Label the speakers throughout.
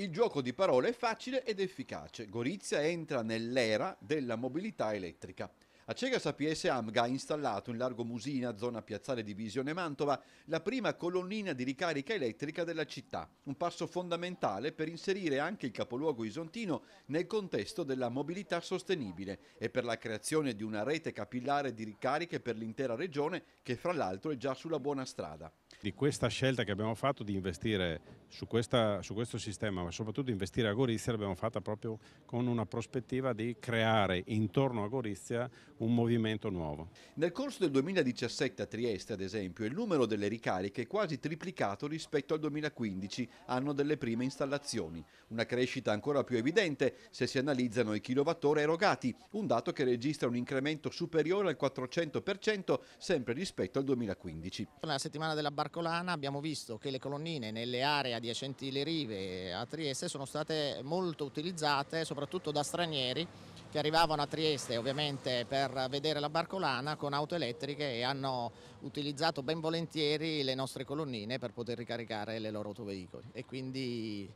Speaker 1: Il gioco di parole è facile ed efficace. Gorizia entra nell'era della mobilità elettrica. A Cegas APS AMGA ha installato in largo Musina, zona piazzale di Visione Mantova, la prima colonnina di ricarica elettrica della città, un passo fondamentale per inserire anche il capoluogo isontino nel contesto della mobilità sostenibile e per la creazione di una rete capillare di ricariche per l'intera regione che fra l'altro è già sulla buona strada
Speaker 2: di questa scelta che abbiamo fatto di investire su, questa, su questo sistema, ma soprattutto investire a Gorizia, l'abbiamo fatta proprio con una prospettiva di creare intorno a
Speaker 1: Gorizia un movimento nuovo. Nel corso del 2017 a Trieste, ad esempio, il numero delle ricariche è quasi triplicato rispetto al 2015, anno delle prime installazioni. Una crescita ancora più evidente se si analizzano i kilowattora erogati, un dato che registra un incremento superiore al 400% sempre rispetto al 2015.
Speaker 3: La settimana della barca Marcolana abbiamo visto che le colonnine nelle aree adiacenti le rive a Trieste sono state molto utilizzate soprattutto da stranieri che arrivavano a Trieste ovviamente per vedere la Barcolana con auto elettriche e hanno utilizzato ben volentieri le nostre colonnine per poter ricaricare le loro autoveicoli e quindi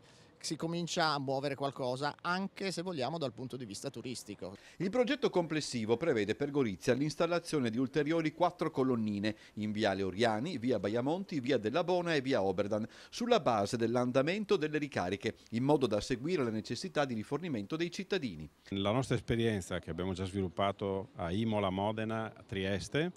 Speaker 3: si comincia a muovere qualcosa anche se vogliamo dal punto di vista turistico.
Speaker 1: Il progetto complessivo prevede per Gorizia l'installazione di ulteriori quattro colonnine in Viale Oriani, Via Baiamonti, Via della Bona e Via Oberdan sulla base dell'andamento delle ricariche in modo da seguire le necessità di rifornimento dei cittadini.
Speaker 2: La nostra esperienza che abbiamo già sviluppato a Imola, Modena, Trieste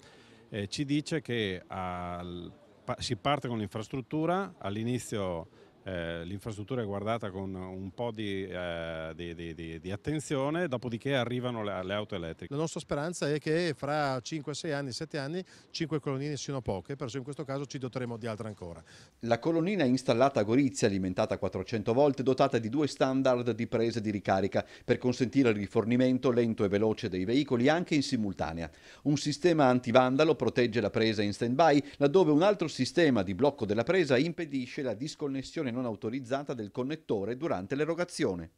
Speaker 2: eh, ci dice che al, pa, si parte con l'infrastruttura, all'inizio eh, l'infrastruttura è guardata con un po' di, eh, di, di, di attenzione, dopodiché arrivano le, le, auto elettriche. La nostra speranza è che fra 5, 6 anni, 7 anni, 5 colonnine siano poche, perciò in questo caso ci doteremo di altre ancora.
Speaker 1: La colonnina installata a Gorizia, alimentata a 400 volt, dotata di due standard di prese di ricarica per consentire il rifornimento lento e veloce dei veicoli anche in simultanea. Un sistema antivandalo protegge la presa in stand-by, laddove un altro sistema di blocco della presa impedisce la disconnessione non autorizzata del connettore durante l'erogazione.